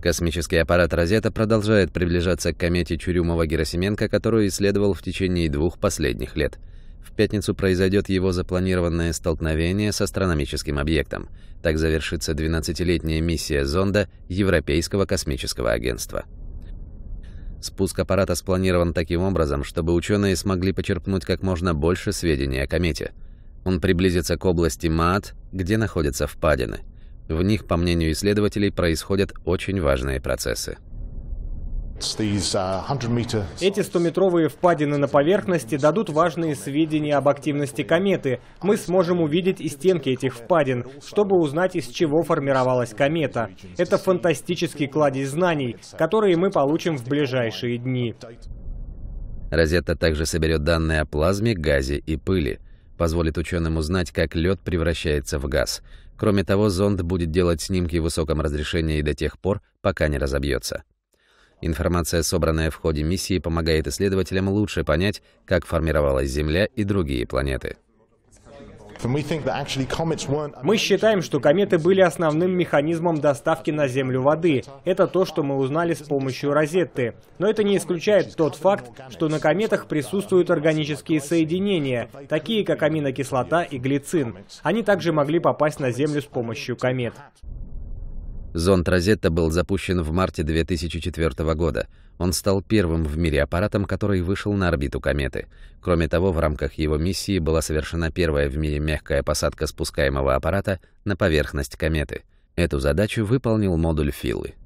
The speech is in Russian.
Космический аппарат «Розетта» продолжает приближаться к комете Чурюмова-Герасименко, которую исследовал в течение двух последних лет. В пятницу произойдет его запланированное столкновение с астрономическим объектом. Так завершится 12-летняя миссия зонда Европейского космического агентства. Спуск аппарата спланирован таким образом, чтобы ученые смогли почерпнуть как можно больше сведений о комете. Он приблизится к области Маат, где находятся впадины – в них, по мнению исследователей, происходят очень важные процессы. Uh, Эти 100-метровые впадины на поверхности дадут важные сведения об активности кометы. Мы сможем увидеть и стенки этих впадин, чтобы узнать, из чего формировалась комета. Это фантастический кладезь знаний, которые мы получим в ближайшие дни. Розетта также соберет данные о плазме, газе и пыли позволит ученым узнать, как лед превращается в газ. Кроме того, зонд будет делать снимки в высоком разрешении до тех пор, пока не разобьется. Информация, собранная в ходе миссии, помогает исследователям лучше понять, как формировалась Земля и другие планеты. Мы считаем, что кометы были основным механизмом доставки на Землю воды. Это то, что мы узнали с помощью розетты. Но это не исключает тот факт, что на кометах присутствуют органические соединения, такие как аминокислота и глицин. Они также могли попасть на Землю с помощью комет. Зонд «Розетта» был запущен в марте 2004 года. Он стал первым в мире аппаратом, который вышел на орбиту кометы. Кроме того, в рамках его миссии была совершена первая в мире мягкая посадка спускаемого аппарата на поверхность кометы. Эту задачу выполнил модуль Филы.